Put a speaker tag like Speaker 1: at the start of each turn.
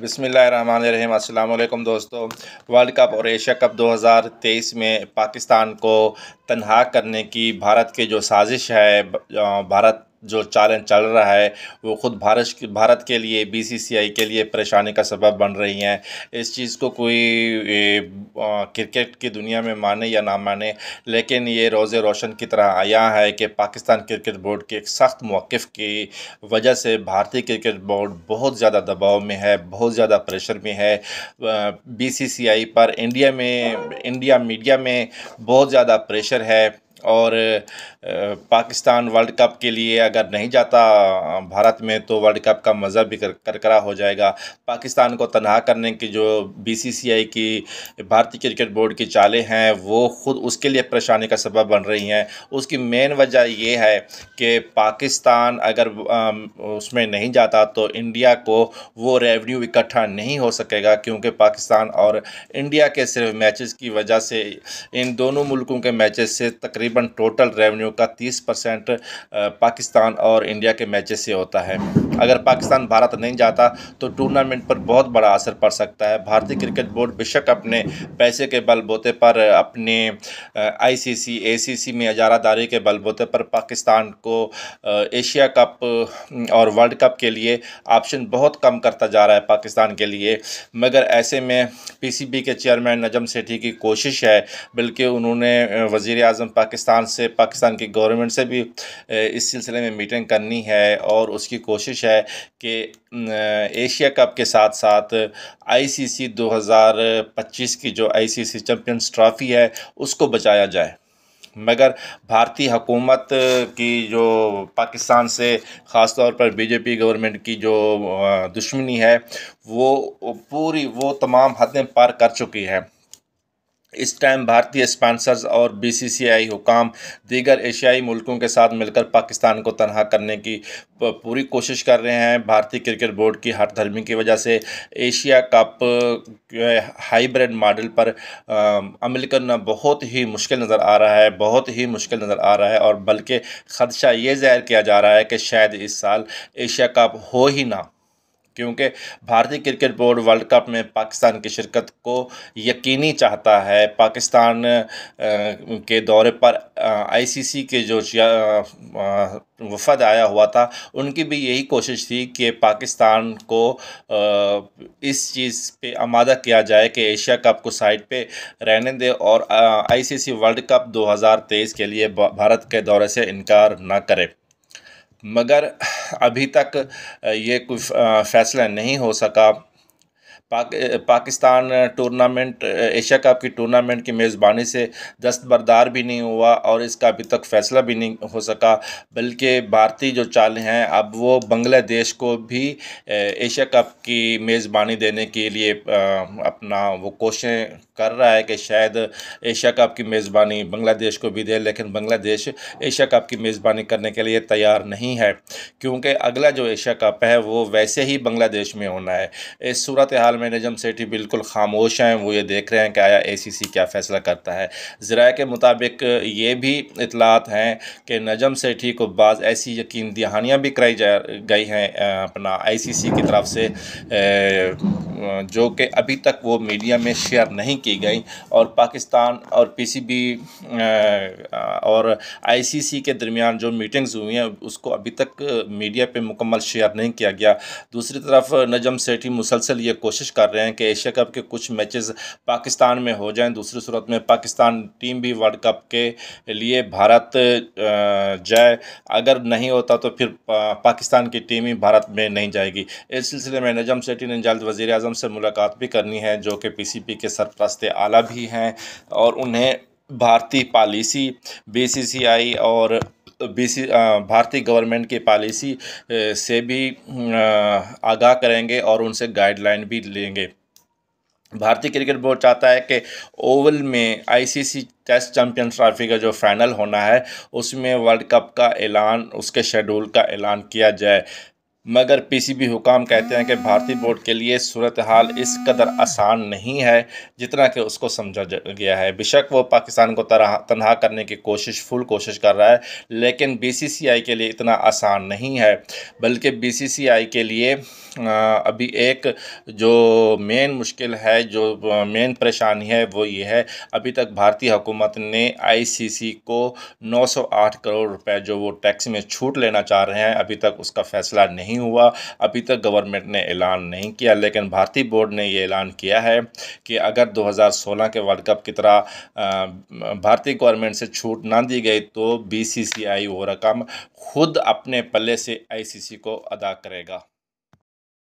Speaker 1: बिसमीम् अल्लाम दोस्तों world cup और एशिया कप 2023 में पाकिस्तान को तनहा करने की भारत के जो साजिश है भारत जो चालन चल रहा है वो ख़ुद भारत भारत के लिए बीसीसीआई के लिए परेशानी का सबब बन रही हैं इस चीज़ को कोई ए, आ, क्रिकेट की दुनिया में माने या ना माने लेकिन ये रोज़ रोशन की तरह आया है कि पाकिस्तान क्रिकेट बोर्ड के एक सख्त मौक़ की वजह से भारतीय क्रिकेट बोर्ड बहुत ज़्यादा दबाव में है बहुत ज़्यादा प्रेशर में है बी पर इंडिया में इंडिया मीडिया में बहुत ज़्यादा प्रेशर है और पाकिस्तान वर्ल्ड कप के लिए अगर नहीं जाता भारत में तो वर्ल्ड कप का मज़ा भी करकरा हो जाएगा पाकिस्तान को तनहा करने की जो बीसीसीआई की भारतीय क्रिकेट बोर्ड की चालें हैं वो ख़ुद उसके लिए परेशानी का सबब बन रही हैं उसकी मेन वजह ये है कि पाकिस्तान अगर उसमें नहीं जाता तो इंडिया को वो रेवन्यू इकट्ठा नहीं हो सकेगा क्योंकि पाकिस्तान और इंडिया के सिर्फ मैचेस की वजह से इन दोनों मुल्कों के मैचेस से तकरीब तकरीबन टोटल रेवेन्यू का 30 परसेंट पाकिस्तान और इंडिया के मैचेस से होता है अगर पाकिस्तान भारत नहीं जाता तो टूर्नामेंट पर बहुत बड़ा असर पड़ सकता है भारतीय क्रिकेट बोर्ड बेशक अपने पैसे के बलबोते पर अपने आईसीसी एसीसी में अजारादारी के बलबोते पर पाकिस्तान को एशिया कप और वर्ल्ड कप के लिए ऑप्शन बहुत कम करता जा रहा है पाकिस्तान के लिए मगर ऐसे में पीसीबी के चेयरमैन नजम सेठी की कोशिश है बल्कि उन्होंने वज़ी अजम पाकिस्तान से पाकिस्तान की गवर्नमेंट से भी इस सिलसिले में मीटिंग करनी है और उसकी कोशिश है कि एशिया कप के साथ साथ आईसीसी 2025 की जो आईसीसी चैंपियंस ट्रॉफ़ी है उसको बचाया जाए मगर भारतीय हुकूमत की जो पाकिस्तान से ख़ास तौर पर बीजेपी गवर्नमेंट की जो दुश्मनी है वो पूरी वो तमाम हदें पार कर चुकी है इस टाइम भारतीय स्पॉन्सर्स और बीसीसीआई हुकाम दीगर एशियाई मुल्कों के साथ मिलकर पाकिस्तान को तनहा करने की पूरी कोशिश कर रहे हैं भारतीय क्रिकेट बोर्ड की हर धर्मी की वजह से एशिया कप हाइब्रिड मॉडल पर अमल करना बहुत ही मुश्किल नज़र आ रहा है बहुत ही मुश्किल नज़र आ रहा है और बल्कि खदशा ये ज़ाहिर किया जा रहा है कि शायद इस साल एशिया कप हो ही ना क्योंकि भारतीय क्रिकेट बोर्ड वर्ल्ड कप में पाकिस्तान की शिरकत को यकीनी चाहता है पाकिस्तान के दौरे पर आईसीसी के जो वफद आया हुआ था उनकी भी यही कोशिश थी कि पाकिस्तान को इस चीज़ पे आमादा किया जाए कि एशिया कप को साइड पे रहने दे और आईसीसी वर्ल्ड कप 2023 के लिए भारत के दौरे से इनकार ना करे मगर अभी तक ये कोई फैसला नहीं हो सका Pak, Pakistan tournament Asia cup की टूर्नामेंट की मेज़बानी से दस्तबरदार भी नहीं हुआ और इसका अभी तक फ़ैसला भी नहीं हो सका बल्कि भारतीय जो चाल हैं अब वो बांग्लादेश को भी एशिया कप की मेज़बानी देने के लिए अपना वो कोशें कर रहा है कि शायद एशिया कप की मेज़बानी बांग्लादेश को भी दे लेकिन बांग्लादेश एशिया कप की मेज़बानी करने के लिए तैयार नहीं है क्योंकि अगला जो एशिया कप है वो वैसे ही बांग्लादेश में होना है इस सूरत हाल में नजम सेठी बिल्कुल खामोश हैं वो ये देख रहे हैं कि आया ए सी सी क्या फ़ैसला करता है ज़रा के मुताबिक ये भी इतलात हैं कि नजम सेठी को बाज़ ऐसी यकीन दहानियाँ भी कराई जा गई हैं अपना आई सी सी की तरफ से ए, जो कि अभी तक वो मीडिया में शेयर नहीं की गई और पाकिस्तान और पीसीबी और आईसीसी के दरमियान जो मीटिंग्स हुई हैं उसको अभी तक मीडिया पे मुकम्मल शेयर नहीं किया गया दूसरी तरफ नजम सेठी मुसलसल ये कोशिश कर रहे हैं कि एशिया कप के कुछ मैचेस पाकिस्तान में हो जाएं दूसरी सूरत में पाकिस्तान टीम भी वर्ल्ड कप के लिए भारत जाए अगर नहीं होता तो फिर पाकिस्तान की टीम ही भारत में नहीं जाएगी इस सिलसिले में नजम सेठी ने जल्द वज़ी से मुलाकात भी करनी है जो कि पीसीपी के सरप्रस्त आला भी हैं और उन्हें भारतीय पॉलिसी बीसीसीआई और बीसी भारतीय गवर्नमेंट की पॉलिसी से भी आगाह करेंगे और उनसे गाइडलाइन भी लेंगे भारतीय क्रिकेट बोर्ड चाहता है कि ओवल में आईसीसी टेस्ट चैंपियन ट्रॉफी का जो फाइनल होना है उसमें वर्ल्ड कप का ऐलान उसके शेड्यूल का ऐलान किया जाए मगर पीसीबी हुकाम कहते हैं कि भारतीय बोर्ड के लिए सूरत हाल इस कदर आसान नहीं है जितना कि उसको समझा गया है बेशक वो पाकिस्तान को तरह तनहा करने की कोशिश फुल कोशिश कर रहा है लेकिन बीसीसीआई के लिए इतना आसान नहीं है बल्कि बीसीसीआई के लिए अभी एक जो मेन मुश्किल है जो मेन परेशानी है वो ये है अभी तक भारतीय हुकूमत ने आईसीसी को 908 करोड़ रुपए जो वो टैक्स में छूट लेना चाह रहे हैं अभी तक उसका फैसला नहीं हुआ अभी तक गवर्नमेंट ने ऐलान नहीं किया लेकिन भारतीय बोर्ड ने ये ऐलान किया है कि अगर 2016 के वर्ल्ड कप की तरह भारतीय गवर्नमेंट से छूट ना दी गई तो बी वो रकम खुद अपने पल्ले से आई को अदा करेगा